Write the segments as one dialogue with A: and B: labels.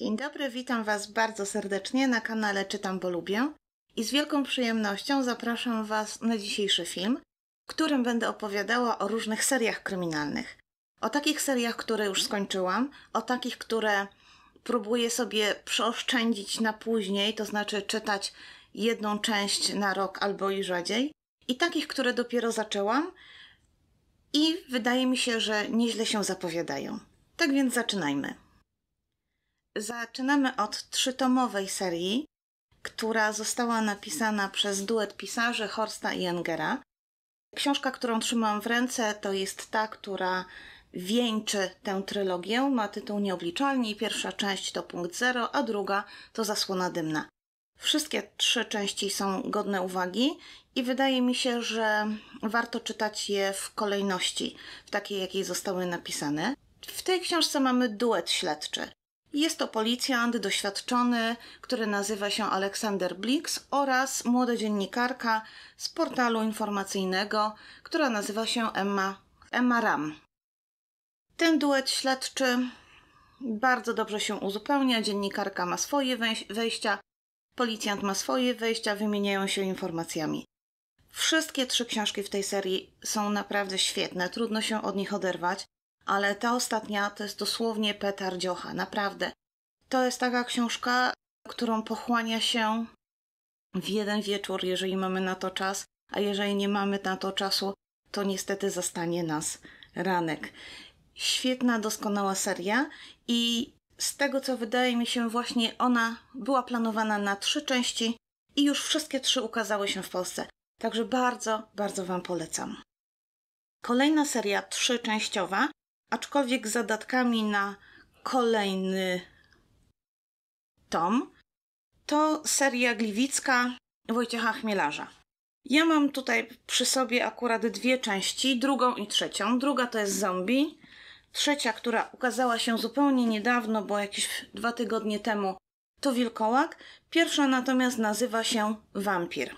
A: Dzień dobry, witam Was bardzo serdecznie na kanale Czytam, bo lubię i z wielką przyjemnością zapraszam Was na dzisiejszy film, w którym będę opowiadała o różnych seriach kryminalnych. O takich seriach, które już skończyłam, o takich, które próbuję sobie przeoszczędzić na później, to znaczy czytać jedną część na rok albo i rzadziej, i takich, które dopiero zaczęłam i wydaje mi się, że nieźle się zapowiadają. Tak więc zaczynajmy. Zaczynamy od trzytomowej serii, która została napisana przez duet pisarzy Horsta i Engera. Książka, którą trzymam w ręce, to jest ta, która wieńczy tę trylogię. Ma tytuł Nieobliczalni pierwsza część to punkt zero, a druga to Zasłona dymna. Wszystkie trzy części są godne uwagi i wydaje mi się, że warto czytać je w kolejności, w takiej, jakiej zostały napisane. W tej książce mamy duet śledczy. Jest to policjant doświadczony, który nazywa się Aleksander Blix oraz młoda dziennikarka z portalu informacyjnego, która nazywa się Emma, Emma Ram. Ten duet śledczy bardzo dobrze się uzupełnia. Dziennikarka ma swoje wejścia, policjant ma swoje wejścia, wymieniają się informacjami. Wszystkie trzy książki w tej serii są naprawdę świetne, trudno się od nich oderwać ale ta ostatnia to jest dosłownie dziocha, naprawdę. To jest taka książka, którą pochłania się w jeden wieczór, jeżeli mamy na to czas, a jeżeli nie mamy na to czasu, to niestety zastanie nas ranek. Świetna, doskonała seria i z tego co wydaje mi się, właśnie ona była planowana na trzy części i już wszystkie trzy ukazały się w Polsce. Także bardzo, bardzo Wam polecam. Kolejna seria trzyczęściowa aczkolwiek z zadatkami na kolejny tom, to seria Gliwicka Wojciecha Chmielarza. Ja mam tutaj przy sobie akurat dwie części, drugą i trzecią. Druga to jest zombie, trzecia, która ukazała się zupełnie niedawno, bo jakieś dwa tygodnie temu, to wilkołak. Pierwsza natomiast nazywa się Wampir.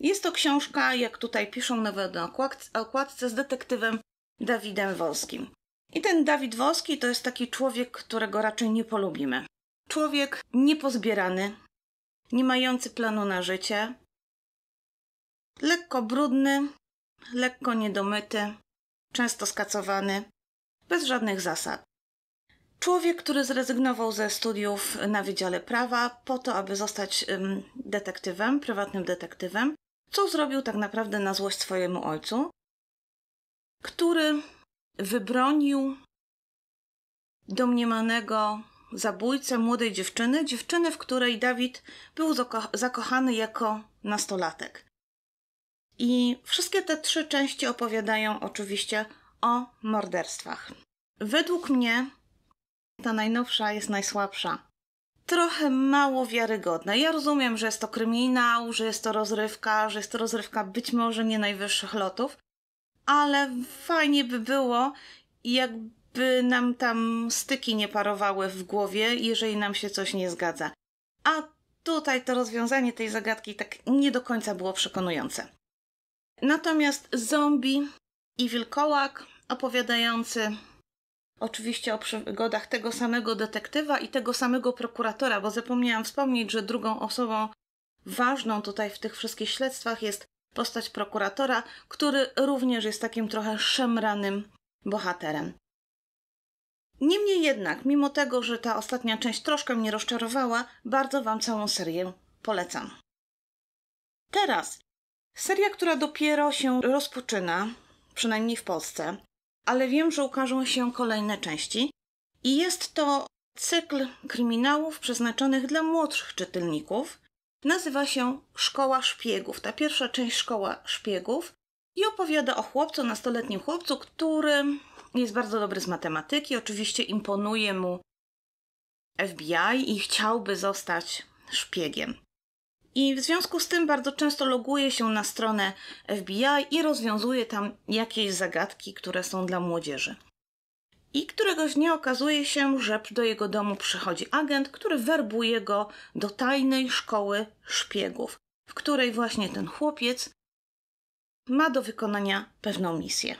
A: Jest to książka, jak tutaj piszą nawet na okładce, z detektywem Dawidem Wolskim. I ten Dawid Wolski to jest taki człowiek, którego raczej nie polubimy. Człowiek niepozbierany, nie mający planu na życie, lekko brudny, lekko niedomyty, często skacowany, bez żadnych zasad. Człowiek, który zrezygnował ze studiów na Wydziale Prawa po to, aby zostać detektywem, prywatnym detektywem, co zrobił tak naprawdę na złość swojemu ojcu, który wybronił domniemanego zabójcę młodej dziewczyny, dziewczyny, w której Dawid był zakochany jako nastolatek. I wszystkie te trzy części opowiadają oczywiście o morderstwach. Według mnie ta najnowsza jest najsłabsza. Trochę mało wiarygodna. Ja rozumiem, że jest to kryminał, że jest to rozrywka, że jest to rozrywka być może nie najwyższych lotów, ale fajnie by było, jakby nam tam styki nie parowały w głowie, jeżeli nam się coś nie zgadza. A tutaj to rozwiązanie tej zagadki tak nie do końca było przekonujące. Natomiast zombie i wilkołak opowiadający oczywiście o przygodach tego samego detektywa i tego samego prokuratora, bo zapomniałam wspomnieć, że drugą osobą ważną tutaj w tych wszystkich śledztwach jest postać prokuratora, który również jest takim trochę szemranym bohaterem. Niemniej jednak, mimo tego, że ta ostatnia część troszkę mnie rozczarowała, bardzo Wam całą serię polecam. Teraz seria, która dopiero się rozpoczyna, przynajmniej w Polsce, ale wiem, że ukażą się kolejne części i jest to cykl kryminałów przeznaczonych dla młodszych czytelników, Nazywa się Szkoła Szpiegów, ta pierwsza część Szkoła Szpiegów i opowiada o chłopcu, nastoletnim chłopcu, który jest bardzo dobry z matematyki, oczywiście imponuje mu FBI i chciałby zostać szpiegiem. I w związku z tym bardzo często loguje się na stronę FBI i rozwiązuje tam jakieś zagadki, które są dla młodzieży. I któregoś dnia okazuje się, że do jego domu przychodzi agent, który werbuje go do tajnej szkoły szpiegów, w której właśnie ten chłopiec ma do wykonania pewną misję.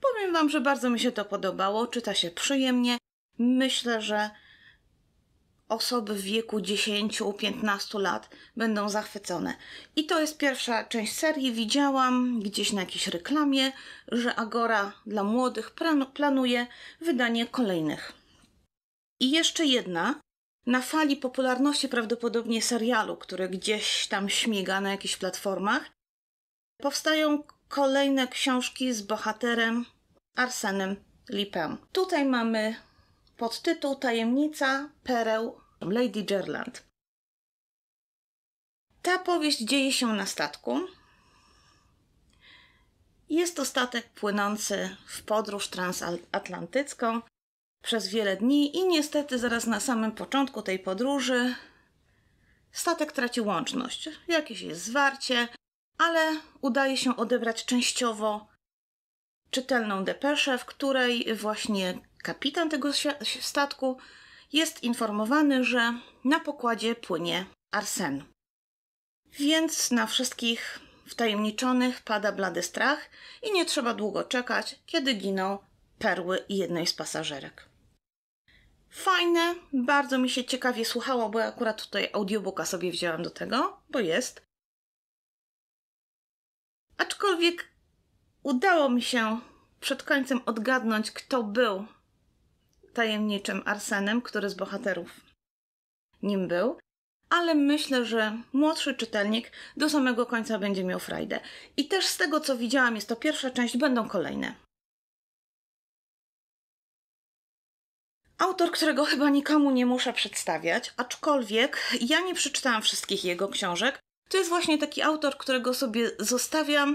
A: Powiem Wam, że bardzo mi się to podobało, czyta się przyjemnie. Myślę, że osoby w wieku 10-15 lat będą zachwycone. I to jest pierwsza część serii. Widziałam gdzieś na jakiejś reklamie, że Agora dla młodych planuje wydanie kolejnych. I jeszcze jedna. Na fali popularności prawdopodobnie serialu, który gdzieś tam śmiga na jakichś platformach, powstają kolejne książki z bohaterem Arsenem Lipem. Tutaj mamy podtytuł Tajemnica pereł Lady Gerland. Ta powieść dzieje się na statku. Jest to statek płynący w podróż transatlantycką przez wiele dni i niestety zaraz na samym początku tej podróży statek traci łączność. Jakieś jest zwarcie, ale udaje się odebrać częściowo czytelną depeszę, w której właśnie kapitan tego statku jest informowany, że na pokładzie płynie arsen. Więc na wszystkich wtajemniczonych pada blady strach i nie trzeba długo czekać, kiedy giną perły jednej z pasażerek. Fajne, bardzo mi się ciekawie słuchało, bo akurat tutaj audiobooka sobie wzięłam do tego, bo jest. Aczkolwiek udało mi się przed końcem odgadnąć, kto był tajemniczym Arsenem, który z bohaterów nim był, ale myślę, że młodszy czytelnik do samego końca będzie miał frajdę. I też z tego, co widziałam, jest to pierwsza część, będą kolejne. Autor, którego chyba nikomu nie muszę przedstawiać, aczkolwiek ja nie przeczytałam wszystkich jego książek, to jest właśnie taki autor, którego sobie zostawiam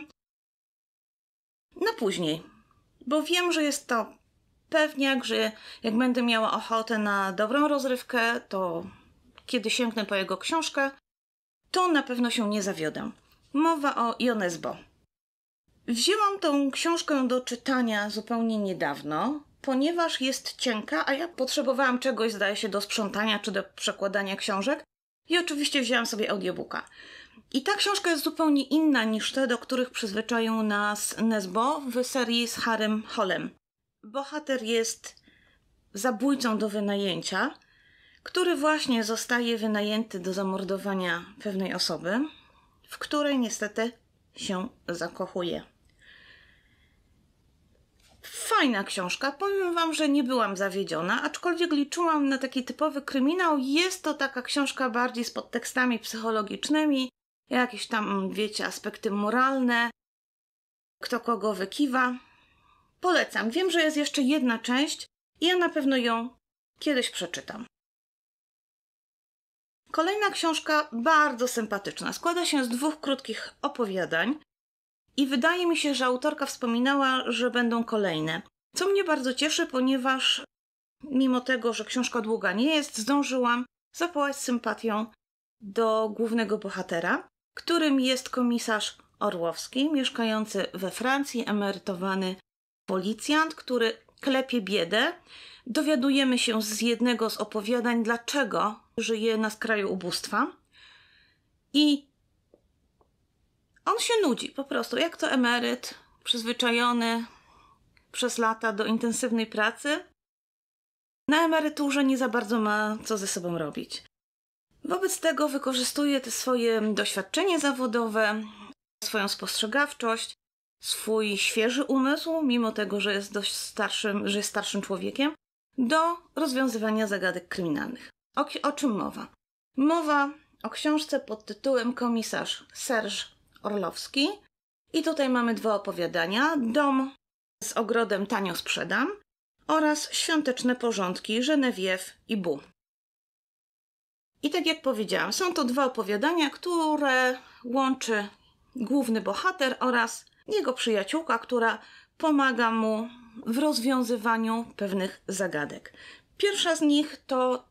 A: na później, bo wiem, że jest to pewniak, że jak będę miała ochotę na dobrą rozrywkę, to kiedy sięgnę po jego książkę, to na pewno się nie zawiodę. Mowa o Ionesbo. Wzięłam tą książkę do czytania zupełnie niedawno, ponieważ jest cienka, a ja potrzebowałam czegoś, zdaje się, do sprzątania czy do przekładania książek. I oczywiście wzięłam sobie audiobooka. I ta książka jest zupełnie inna niż te, do których przyzwyczaił nas Nesbo w serii z Harem Holem bohater jest zabójcą do wynajęcia, który właśnie zostaje wynajęty do zamordowania pewnej osoby, w której niestety się zakochuje. Fajna książka, powiem Wam, że nie byłam zawiedziona, aczkolwiek liczyłam na taki typowy kryminał. Jest to taka książka bardziej z podtekstami psychologicznymi, jakieś tam, wiecie, aspekty moralne, kto kogo wykiwa. Polecam. Wiem, że jest jeszcze jedna część i ja na pewno ją kiedyś przeczytam. Kolejna książka bardzo sympatyczna. Składa się z dwóch krótkich opowiadań i wydaje mi się, że autorka wspominała, że będą kolejne. Co mnie bardzo cieszy, ponieważ mimo tego, że książka długa nie jest, zdążyłam zapołać sympatią do głównego bohatera, którym jest komisarz Orłowski, mieszkający we Francji, emerytowany Policjant, który klepie biedę, dowiadujemy się z jednego z opowiadań, dlaczego żyje na skraju ubóstwa. I on się nudzi po prostu, jak to emeryt, przyzwyczajony przez lata do intensywnej pracy. Na emeryturze nie za bardzo ma co ze sobą robić. Wobec tego wykorzystuje te swoje doświadczenie zawodowe, swoją spostrzegawczość swój świeży umysł, mimo tego, że jest dość starszym, że jest starszym człowiekiem, do rozwiązywania zagadek kryminalnych. O, o czym mowa? Mowa o książce pod tytułem Komisarz Serge Orlowski. I tutaj mamy dwa opowiadania: Dom z ogrodem tanio sprzedam oraz Świąteczne porządki Genewiew i Bu. I tak jak powiedziałam, są to dwa opowiadania, które łączy główny bohater oraz jego przyjaciółka, która pomaga mu w rozwiązywaniu pewnych zagadek. Pierwsza z nich to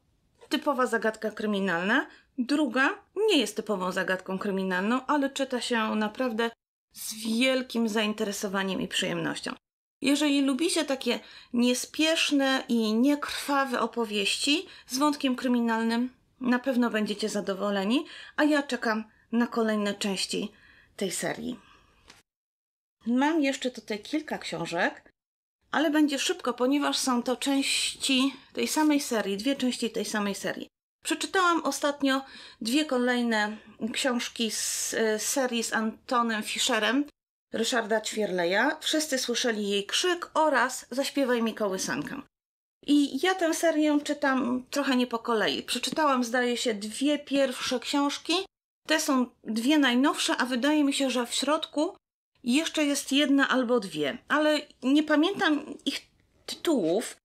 A: typowa zagadka kryminalna, druga nie jest typową zagadką kryminalną, ale czyta się naprawdę z wielkim zainteresowaniem i przyjemnością. Jeżeli lubicie takie niespieszne i niekrwawe opowieści z wątkiem kryminalnym, na pewno będziecie zadowoleni, a ja czekam na kolejne części tej serii. Mam jeszcze tutaj kilka książek, ale będzie szybko, ponieważ są to części tej samej serii, dwie części tej samej serii. Przeczytałam ostatnio dwie kolejne książki z e, serii z Antonem Fischerem Ryszarda Ćwierleja. Wszyscy słyszeli jej krzyk oraz Zaśpiewaj mi kołysankę. I ja tę serię czytam trochę nie po kolei. Przeczytałam, zdaje się, dwie pierwsze książki. Te są dwie najnowsze, a wydaje mi się, że w środku jeszcze jest jedna albo dwie, ale nie pamiętam ich tytułów.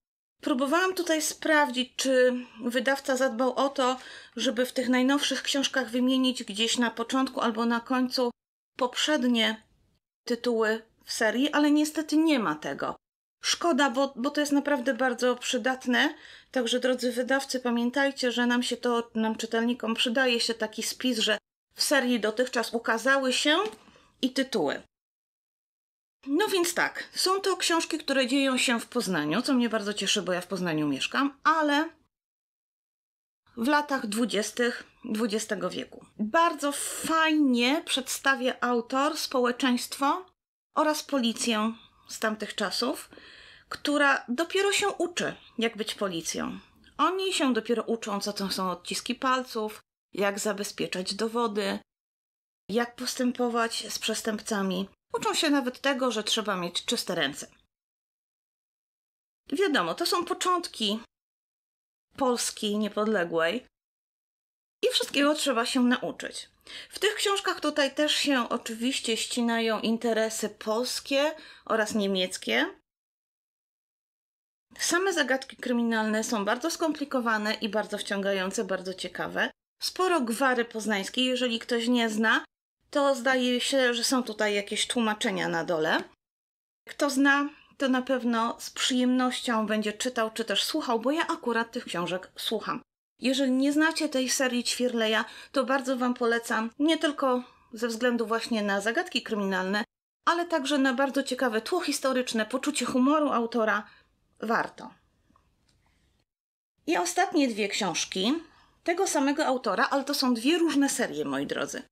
A: Próbowałam tutaj sprawdzić, czy wydawca zadbał o to, żeby w tych najnowszych książkach wymienić gdzieś na początku albo na końcu poprzednie tytuły w serii, ale niestety nie ma tego. Szkoda, bo, bo to jest naprawdę bardzo przydatne. Także drodzy wydawcy, pamiętajcie, że nam się to, nam czytelnikom przydaje się taki spis, że w serii dotychczas ukazały się i tytuły. No więc tak, są to książki, które dzieją się w Poznaniu, co mnie bardzo cieszy, bo ja w Poznaniu mieszkam, ale w latach dwudziestych XX wieku. Bardzo fajnie przedstawia autor społeczeństwo oraz policję z tamtych czasów, która dopiero się uczy, jak być policją. Oni się dopiero uczą, co to są odciski palców, jak zabezpieczać dowody, jak postępować z przestępcami. Uczą się nawet tego, że trzeba mieć czyste ręce. Wiadomo, to są początki Polski niepodległej i wszystkiego trzeba się nauczyć. W tych książkach tutaj też się oczywiście ścinają interesy polskie oraz niemieckie. Same zagadki kryminalne są bardzo skomplikowane i bardzo wciągające, bardzo ciekawe. Sporo gwary poznańskiej, jeżeli ktoś nie zna, to zdaje się, że są tutaj jakieś tłumaczenia na dole. Kto zna, to na pewno z przyjemnością będzie czytał czy też słuchał, bo ja akurat tych książek słucham. Jeżeli nie znacie tej serii Ćwierleja, to bardzo Wam polecam, nie tylko ze względu właśnie na zagadki kryminalne, ale także na bardzo ciekawe tło historyczne, poczucie humoru autora. Warto. I ostatnie dwie książki tego samego autora, ale to są dwie różne serie, moi drodzy.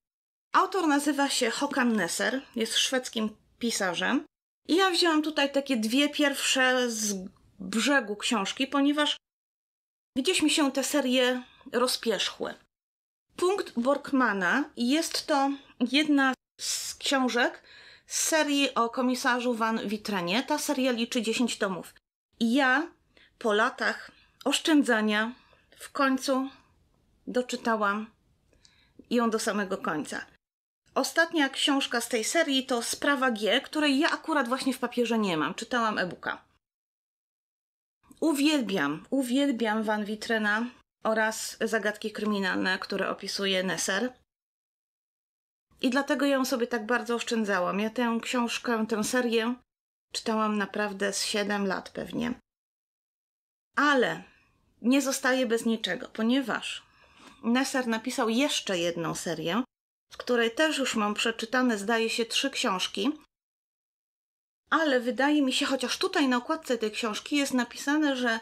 A: Autor nazywa się Håkan Nesser, jest szwedzkim pisarzem. I ja wzięłam tutaj takie dwie pierwsze z brzegu książki, ponieważ gdzieś mi się te serie rozpierzchły. Punkt Borkmana jest to jedna z książek z serii o komisarzu Van Witrenie. Ta seria liczy 10 tomów. I ja po latach oszczędzania w końcu doczytałam ją do samego końca. Ostatnia książka z tej serii to Sprawa G, której ja akurat właśnie w papierze nie mam. Czytałam e-booka. Uwielbiam, uwielbiam Van Witrena oraz zagadki kryminalne, które opisuje Nesser. I dlatego ją sobie tak bardzo oszczędzałam. Ja tę książkę, tę serię czytałam naprawdę z 7 lat pewnie. Ale nie zostaję bez niczego, ponieważ Nesser napisał jeszcze jedną serię, z której też już mam przeczytane, zdaje się, trzy książki. Ale wydaje mi się, chociaż tutaj na okładce tej książki jest napisane, że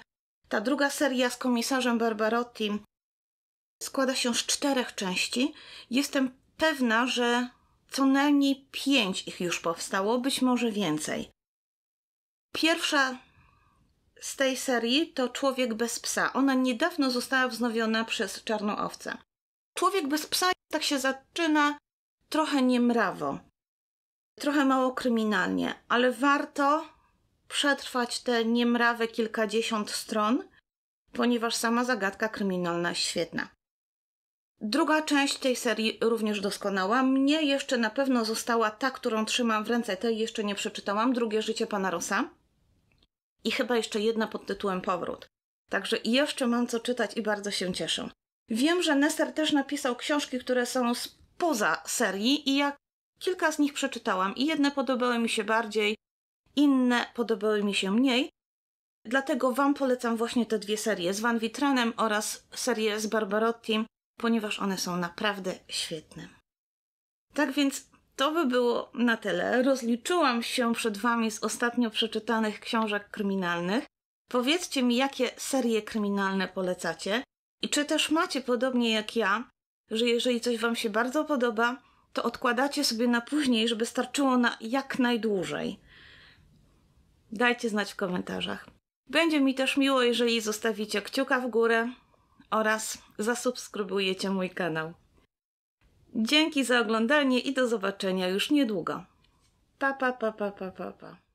A: ta druga seria z komisarzem Barbarotti składa się z czterech części. Jestem pewna, że co najmniej pięć ich już powstało, być może więcej. Pierwsza z tej serii to Człowiek bez psa. Ona niedawno została wznowiona przez Czarną Owcę. Człowiek bez psa tak się zaczyna trochę niemrawo, trochę mało kryminalnie, ale warto przetrwać te niemrawe kilkadziesiąt stron, ponieważ sama zagadka kryminalna jest świetna. Druga część tej serii również doskonała. Mnie jeszcze na pewno została ta, którą trzymam w ręce, tej jeszcze nie przeczytałam, Drugie życie pana Rosa. I chyba jeszcze jedna pod tytułem Powrót. Także jeszcze mam co czytać i bardzo się cieszę. Wiem, że Nester też napisał książki, które są spoza serii i ja kilka z nich przeczytałam i jedne podobały mi się bardziej, inne podobały mi się mniej. Dlatego Wam polecam właśnie te dwie serie z Van Witranem oraz serię z Barbarottim, ponieważ one są naprawdę świetne. Tak więc to by było na tyle. Rozliczyłam się przed Wami z ostatnio przeczytanych książek kryminalnych. Powiedzcie mi, jakie serie kryminalne polecacie. I czy też macie podobnie jak ja, że jeżeli coś Wam się bardzo podoba, to odkładacie sobie na później, żeby starczyło na jak najdłużej? Dajcie znać w komentarzach. Będzie mi też miło, jeżeli zostawicie kciuka w górę oraz zasubskrybujecie mój kanał. Dzięki za oglądanie i do zobaczenia już niedługo. Pa, pa, pa, pa, pa, pa, pa.